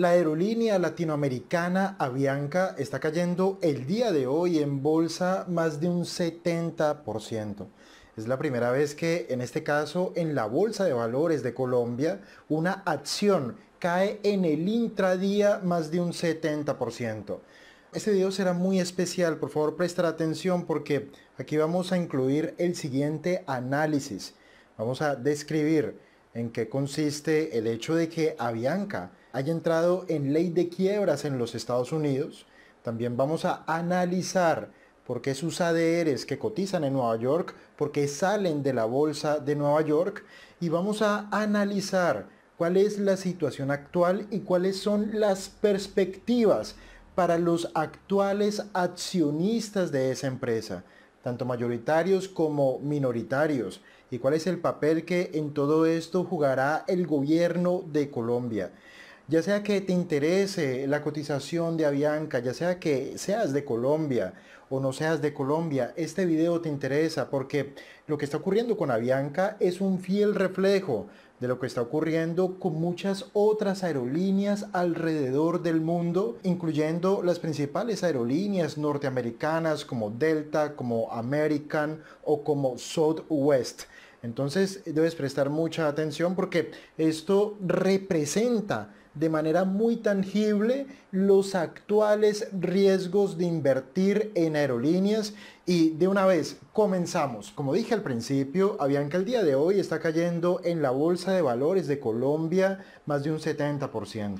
La aerolínea latinoamericana Avianca está cayendo el día de hoy en bolsa más de un 70%. Es la primera vez que en este caso en la Bolsa de Valores de Colombia una acción cae en el intradía más de un 70%. Este video será muy especial, por favor prestar atención porque aquí vamos a incluir el siguiente análisis. Vamos a describir en qué consiste el hecho de que Avianca haya entrado en ley de quiebras en los Estados Unidos. También vamos a analizar por qué sus ADRs que cotizan en Nueva York, por qué salen de la bolsa de Nueva York y vamos a analizar cuál es la situación actual y cuáles son las perspectivas para los actuales accionistas de esa empresa, tanto mayoritarios como minoritarios, y cuál es el papel que en todo esto jugará el gobierno de Colombia ya sea que te interese la cotización de Avianca, ya sea que seas de Colombia o no seas de Colombia, este video te interesa porque lo que está ocurriendo con Avianca es un fiel reflejo de lo que está ocurriendo con muchas otras aerolíneas alrededor del mundo, incluyendo las principales aerolíneas norteamericanas como Delta, como American o como Southwest. Entonces debes prestar mucha atención porque esto representa de manera muy tangible los actuales riesgos de invertir en aerolíneas y de una vez comenzamos. Como dije al principio, que el día de hoy está cayendo en la bolsa de valores de Colombia más de un 70%.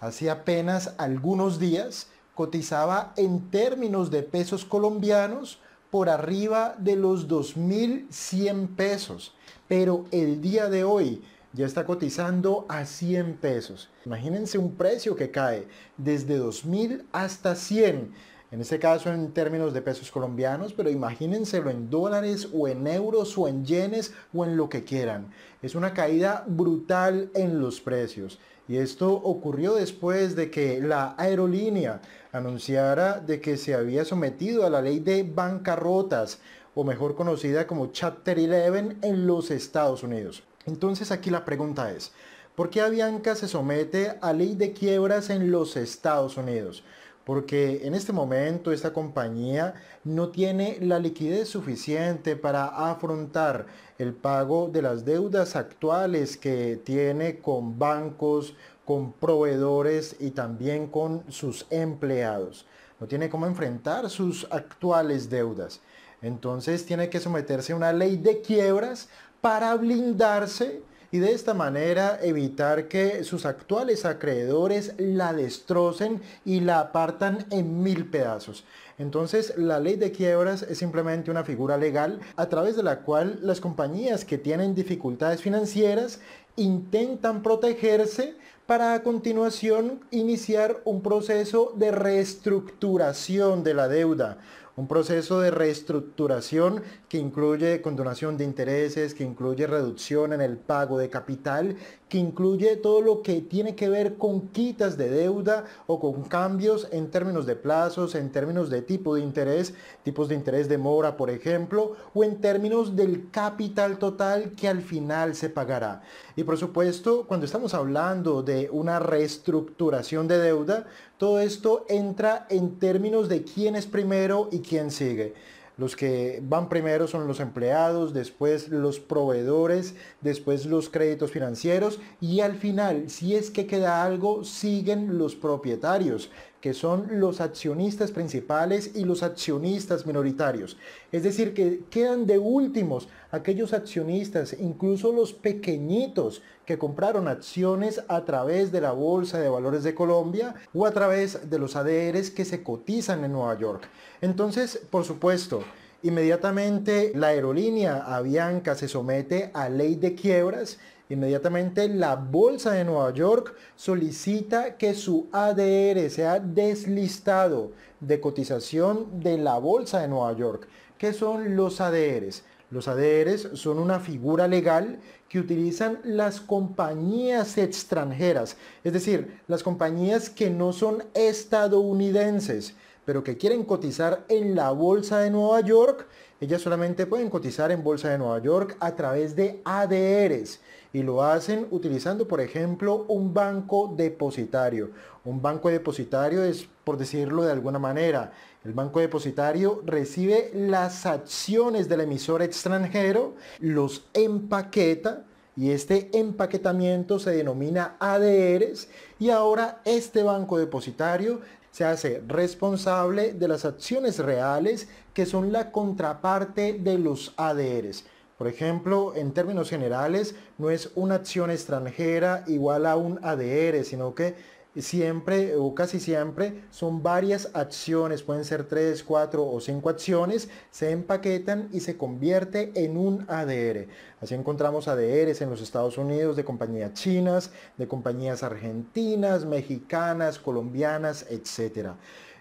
Hace apenas algunos días cotizaba en términos de pesos colombianos por arriba de los 2.100 pesos. Pero el día de hoy ya está cotizando a 100 pesos. Imagínense un precio que cae desde 2000 hasta 100. En este caso en términos de pesos colombianos, pero imagínenselo en dólares o en euros o en yenes o en lo que quieran. Es una caída brutal en los precios. Y esto ocurrió después de que la aerolínea anunciara de que se había sometido a la ley de bancarrotas, o mejor conocida como Chapter 11 en los Estados Unidos. Entonces aquí la pregunta es, ¿por qué Avianca se somete a ley de quiebras en los Estados Unidos? Porque en este momento esta compañía no tiene la liquidez suficiente para afrontar el pago de las deudas actuales que tiene con bancos, con proveedores y también con sus empleados. No tiene cómo enfrentar sus actuales deudas. Entonces tiene que someterse a una ley de quiebras para blindarse y de esta manera evitar que sus actuales acreedores la destrocen y la apartan en mil pedazos. Entonces, la ley de quiebras es simplemente una figura legal a través de la cual las compañías que tienen dificultades financieras intentan protegerse para a continuación iniciar un proceso de reestructuración de la deuda, un proceso de reestructuración que incluye condonación de intereses, que incluye reducción en el pago de capital, que incluye todo lo que tiene que ver con quitas de deuda o con cambios en términos de plazos, en términos de tipo de interés, tipos de interés de mora, por ejemplo, o en términos del capital total que al final se pagará. Y por supuesto, cuando estamos hablando de una reestructuración de deuda, todo esto entra en términos de quién es primero y quién sigue. Los que van primero son los empleados, después los proveedores, después los créditos financieros y al final, si es que queda algo, siguen los propietarios que son los accionistas principales y los accionistas minoritarios. Es decir, que quedan de últimos aquellos accionistas, incluso los pequeñitos que compraron acciones a través de la Bolsa de Valores de Colombia o a través de los ADRs que se cotizan en Nueva York. Entonces, por supuesto, inmediatamente la aerolínea Avianca se somete a ley de quiebras Inmediatamente la Bolsa de Nueva York solicita que su ADR sea deslistado de cotización de la Bolsa de Nueva York. ¿Qué son los ADRs? Los ADRs son una figura legal que utilizan las compañías extranjeras, es decir, las compañías que no son estadounidenses, pero que quieren cotizar en la Bolsa de Nueva York ellas solamente pueden cotizar en Bolsa de Nueva York a través de ADRs y lo hacen utilizando, por ejemplo, un banco depositario. Un banco depositario es, por decirlo de alguna manera, el banco depositario recibe las acciones del emisor extranjero, los empaqueta y este empaquetamiento se denomina ADRs y ahora este banco depositario se hace responsable de las acciones reales que son la contraparte de los ADRs. Por ejemplo, en términos generales, no es una acción extranjera igual a un ADR, sino que siempre o casi siempre son varias acciones, pueden ser tres cuatro o cinco acciones, se empaquetan y se convierte en un ADR. Así encontramos ADRs en los Estados Unidos de compañías chinas, de compañías argentinas, mexicanas, colombianas, etc.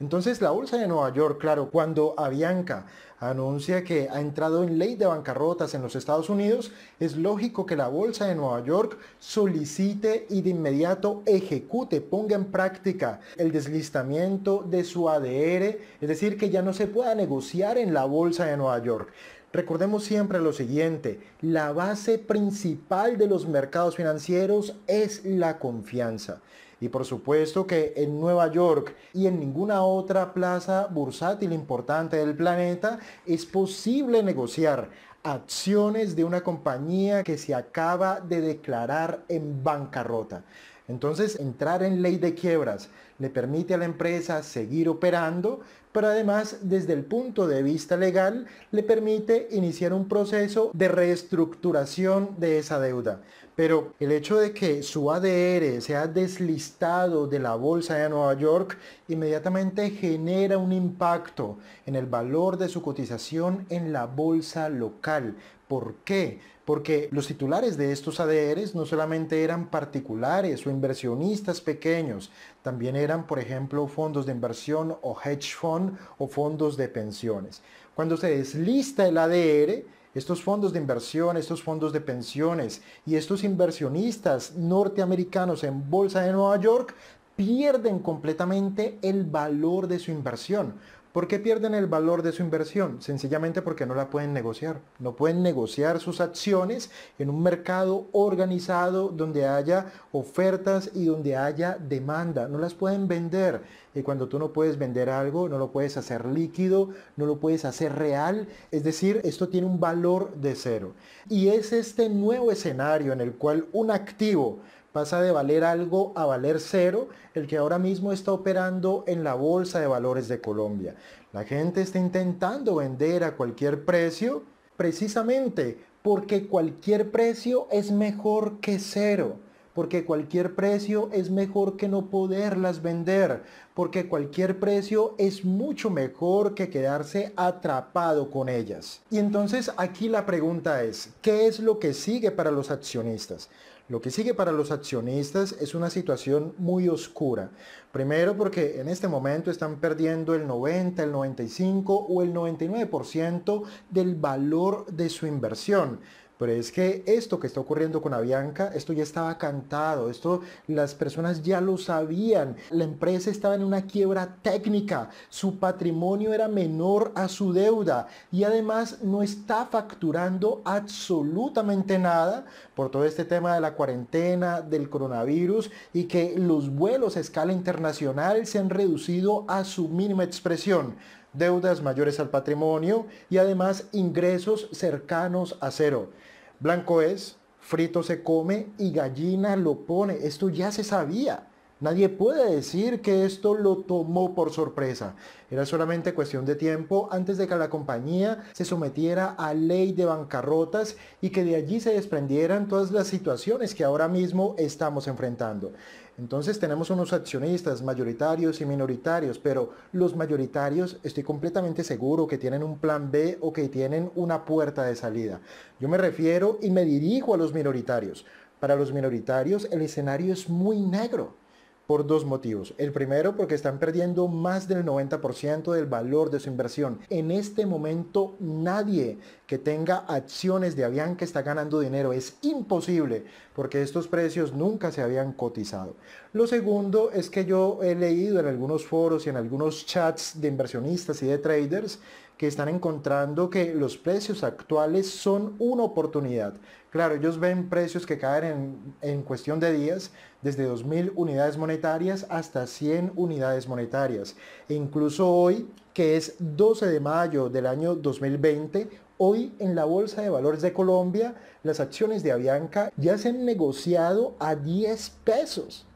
Entonces la bolsa de Nueva York, claro, cuando Avianca anuncia que ha entrado en ley de bancarrotas en los Estados Unidos, es lógico que la Bolsa de Nueva York solicite y de inmediato ejecute, ponga en práctica el deslistamiento de su ADR, es decir, que ya no se pueda negociar en la Bolsa de Nueva York. Recordemos siempre lo siguiente, la base principal de los mercados financieros es la confianza. Y por supuesto que en Nueva York y en ninguna otra plaza bursátil importante del planeta es posible negociar acciones de una compañía que se acaba de declarar en bancarrota. Entonces, entrar en ley de quiebras le permite a la empresa seguir operando, pero además desde el punto de vista legal le permite iniciar un proceso de reestructuración de esa deuda. Pero el hecho de que su ADR sea deslistado de la bolsa de Nueva York inmediatamente genera un impacto en el valor de su cotización en la bolsa local. ¿Por qué? porque los titulares de estos ADRs no solamente eran particulares o inversionistas pequeños, también eran, por ejemplo, fondos de inversión o hedge fund o fondos de pensiones. Cuando se deslista el ADR, estos fondos de inversión, estos fondos de pensiones y estos inversionistas norteamericanos en Bolsa de Nueva York pierden completamente el valor de su inversión, ¿Por qué pierden el valor de su inversión? Sencillamente porque no la pueden negociar. No pueden negociar sus acciones en un mercado organizado donde haya ofertas y donde haya demanda. No las pueden vender. Y cuando tú no puedes vender algo, no lo puedes hacer líquido, no lo puedes hacer real. Es decir, esto tiene un valor de cero. Y es este nuevo escenario en el cual un activo pasa de valer algo a valer cero, el que ahora mismo está operando en la Bolsa de Valores de Colombia. La gente está intentando vender a cualquier precio, precisamente porque cualquier precio es mejor que cero porque cualquier precio es mejor que no poderlas vender, porque cualquier precio es mucho mejor que quedarse atrapado con ellas. Y entonces aquí la pregunta es, ¿qué es lo que sigue para los accionistas? Lo que sigue para los accionistas es una situación muy oscura. Primero porque en este momento están perdiendo el 90, el 95 o el 99% del valor de su inversión pero es que esto que está ocurriendo con Avianca, esto ya estaba cantado, esto las personas ya lo sabían, la empresa estaba en una quiebra técnica, su patrimonio era menor a su deuda y además no está facturando absolutamente nada por todo este tema de la cuarentena, del coronavirus y que los vuelos a escala internacional se han reducido a su mínima expresión deudas mayores al patrimonio y además ingresos cercanos a cero. Blanco es, frito se come y gallina lo pone. Esto ya se sabía. Nadie puede decir que esto lo tomó por sorpresa. Era solamente cuestión de tiempo antes de que la compañía se sometiera a ley de bancarrotas y que de allí se desprendieran todas las situaciones que ahora mismo estamos enfrentando. Entonces tenemos unos accionistas mayoritarios y minoritarios, pero los mayoritarios estoy completamente seguro que tienen un plan B o que tienen una puerta de salida. Yo me refiero y me dirijo a los minoritarios. Para los minoritarios el escenario es muy negro por dos motivos. El primero porque están perdiendo más del 90% del valor de su inversión. En este momento nadie que tenga acciones de Avianca está ganando dinero. Es imposible porque estos precios nunca se habían cotizado. Lo segundo es que yo he leído en algunos foros y en algunos chats de inversionistas y de traders que están encontrando que los precios actuales son una oportunidad. Claro, ellos ven precios que caen en, cuestión de días, desde 2.000 unidades monetarias hasta 100 unidades monetarias. E incluso hoy, que es 12 de mayo del año 2020, Hoy en la Bolsa de Valores de Colombia, las acciones de Avianca ya se han negociado a 10 pesos.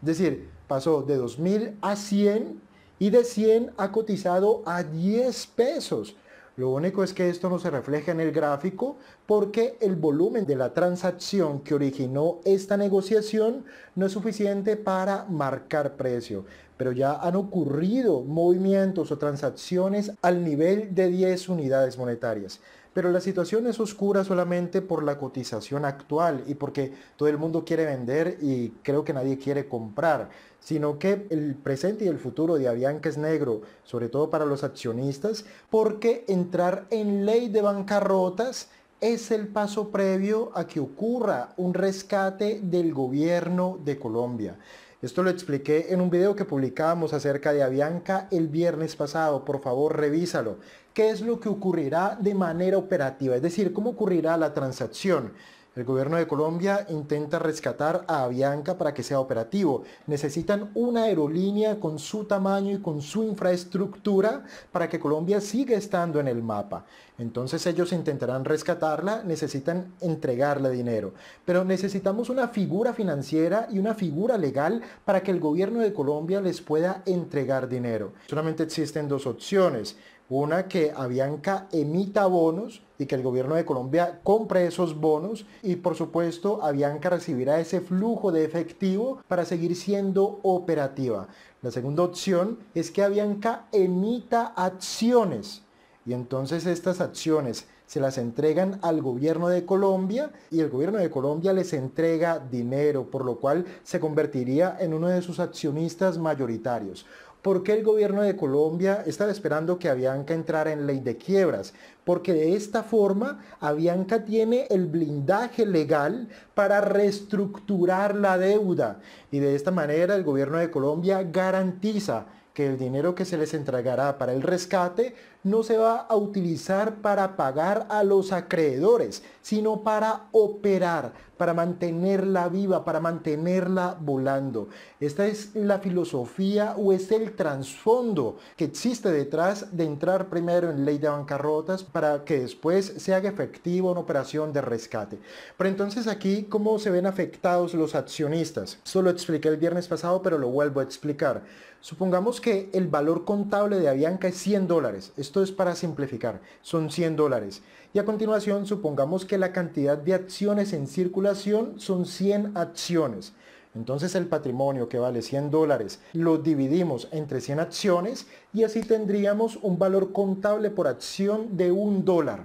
Es decir, pasó de 2.000 a 100 y de 100 ha cotizado a 10 pesos. Lo único es que esto no se refleja en el gráfico porque el volumen de la transacción que originó esta negociación no es suficiente para marcar precio. Pero ya han ocurrido movimientos o transacciones al nivel de 10 unidades monetarias. Pero la situación es oscura solamente por la cotización actual y porque todo el mundo quiere vender y creo que nadie quiere comprar, sino que el presente y el futuro de Avianca es negro, sobre todo para los accionistas, porque entrar en ley de bancarrotas es el paso previo a que ocurra un rescate del gobierno de Colombia. Esto lo expliqué en un video que publicábamos acerca de Avianca el viernes pasado, por favor revísalo qué es lo que ocurrirá de manera operativa, es decir, cómo ocurrirá la transacción. El gobierno de Colombia intenta rescatar a Avianca para que sea operativo. Necesitan una aerolínea con su tamaño y con su infraestructura para que Colombia siga estando en el mapa. Entonces ellos intentarán rescatarla, necesitan entregarle dinero. Pero necesitamos una figura financiera y una figura legal para que el gobierno de Colombia les pueda entregar dinero. Solamente existen dos opciones. Una, que Avianca emita bonos y que el gobierno de Colombia compre esos bonos y por supuesto Avianca recibirá ese flujo de efectivo para seguir siendo operativa. La segunda opción es que Avianca emita acciones y entonces estas acciones se las entregan al gobierno de Colombia y el gobierno de Colombia les entrega dinero, por lo cual se convertiría en uno de sus accionistas mayoritarios. ¿Por qué el gobierno de Colombia estaba esperando que Avianca entrara en ley de quiebras? Porque de esta forma Avianca tiene el blindaje legal para reestructurar la deuda. Y de esta manera el gobierno de Colombia garantiza que el dinero que se les entregará para el rescate no se va a utilizar para pagar a los acreedores, sino para operar, para mantenerla viva, para mantenerla volando. Esta es la filosofía o es el trasfondo que existe detrás de entrar primero en ley de bancarrotas para que después se haga efectivo una operación de rescate. Pero entonces aquí, ¿cómo se ven afectados los accionistas? Solo lo expliqué el viernes pasado, pero lo vuelvo a explicar. Supongamos que el valor contable de Avianca es 100 dólares. Esto es para simplificar. Son 100 dólares. Y a continuación, supongamos que la cantidad de acciones en circulación son 100 acciones. Entonces el patrimonio que vale 100 dólares lo dividimos entre 100 acciones y así tendríamos un valor contable por acción de un dólar.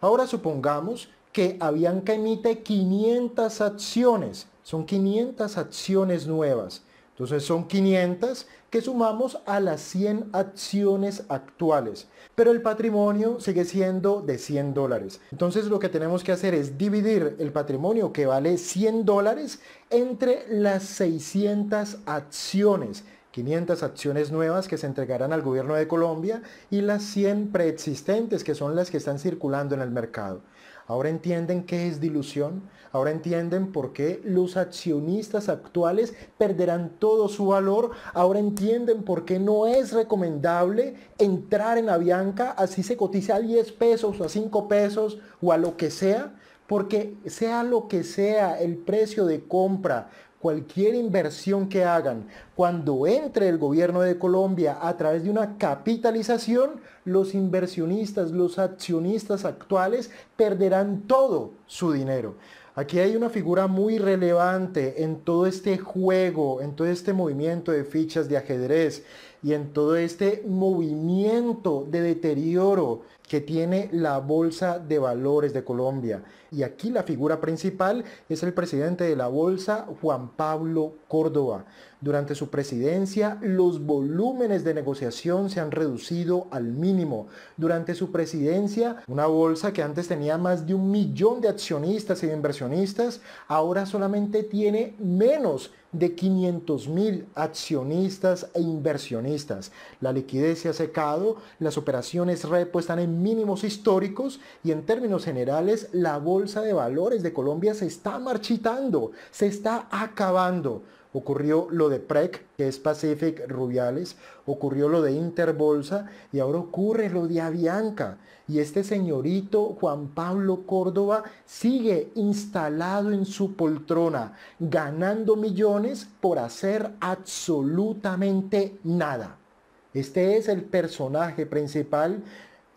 Ahora supongamos que Avianca emite 500 acciones. Son 500 acciones nuevas. Entonces son 500 que sumamos a las 100 acciones actuales. Pero el patrimonio sigue siendo de 100 dólares. Entonces lo que tenemos que hacer es dividir el patrimonio que vale 100 dólares entre las 600 acciones 500 acciones nuevas que se entregarán al gobierno de Colombia y las 100 preexistentes que son las que están circulando en el mercado. Ahora entienden qué es dilución, ahora entienden por qué los accionistas actuales perderán todo su valor, ahora entienden por qué no es recomendable entrar en Avianca, así se cotiza a 10 pesos, o a 5 pesos o a lo que sea, porque sea lo que sea el precio de compra, cualquier inversión que hagan, cuando entre el gobierno de Colombia a través de una capitalización, los inversionistas, los accionistas actuales perderán todo su dinero. Aquí hay una figura muy relevante en todo este juego, en todo este movimiento de fichas de ajedrez, y en todo este movimiento de deterioro que tiene la Bolsa de Valores de Colombia. Y aquí la figura principal es el presidente de la Bolsa, Juan Pablo Córdoba. Durante su presidencia, los volúmenes de negociación se han reducido al mínimo. Durante su presidencia, una bolsa que antes tenía más de un millón de accionistas y de inversionistas, ahora solamente tiene menos de 500 mil accionistas e inversionistas. La liquidez se ha secado, las operaciones repo están en mínimos históricos y en términos generales la bolsa de valores de Colombia se está marchitando, se está acabando ocurrió lo de PREC, que es Pacific Rubiales, ocurrió lo de Interbolsa y ahora ocurre lo de Avianca. Y este señorito Juan Pablo Córdoba sigue instalado en su poltrona, ganando millones por hacer absolutamente nada. Este es el personaje principal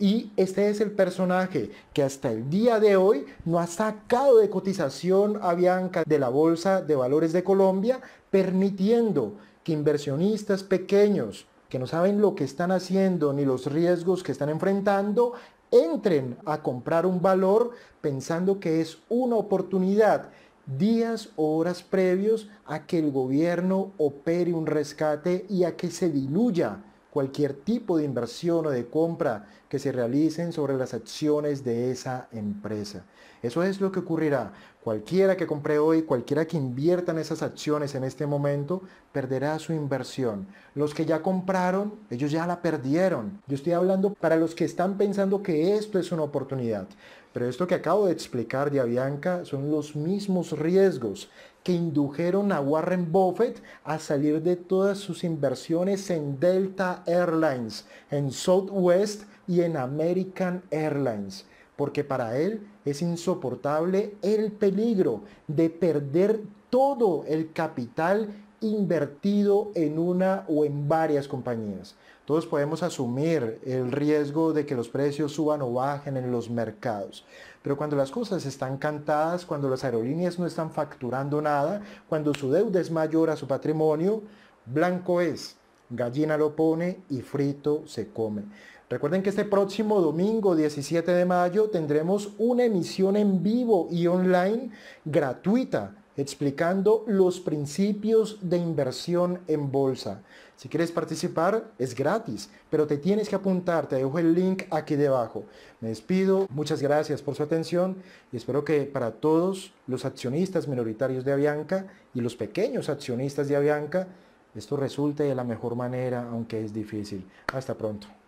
y este es el personaje que hasta el día de hoy no ha sacado de cotización a Bianca de la Bolsa de Valores de Colombia, permitiendo que inversionistas pequeños que no saben lo que están haciendo ni los riesgos que están enfrentando, entren a comprar un valor pensando que es una oportunidad días o horas previos a que el gobierno opere un rescate y a que se diluya cualquier tipo de inversión o de compra que se realicen sobre las acciones de esa empresa. Eso es lo que ocurrirá. Cualquiera que compre hoy, cualquiera que invierta en esas acciones en este momento, perderá su inversión. Los que ya compraron, ellos ya la perdieron. Yo estoy hablando para los que están pensando que esto es una oportunidad. Pero esto que acabo de explicar de Avianca son los mismos riesgos que indujeron a Warren Buffett a salir de todas sus inversiones en Delta Airlines, en Southwest y en American Airlines, porque para él es insoportable el peligro de perder todo el capital invertido en una o en varias compañías. Todos podemos asumir el riesgo de que los precios suban o bajen en los mercados. Pero cuando las cosas están cantadas, cuando las aerolíneas no están facturando nada, cuando su deuda es mayor a su patrimonio, blanco es, gallina lo pone y frito se come. Recuerden que este próximo domingo 17 de mayo tendremos una emisión en vivo y online gratuita explicando los principios de inversión en bolsa. Si quieres participar, es gratis, pero te tienes que apuntar, te dejo el link aquí debajo. Me despido, muchas gracias por su atención y espero que para todos los accionistas minoritarios de Avianca y los pequeños accionistas de Avianca, esto resulte de la mejor manera, aunque es difícil. Hasta pronto.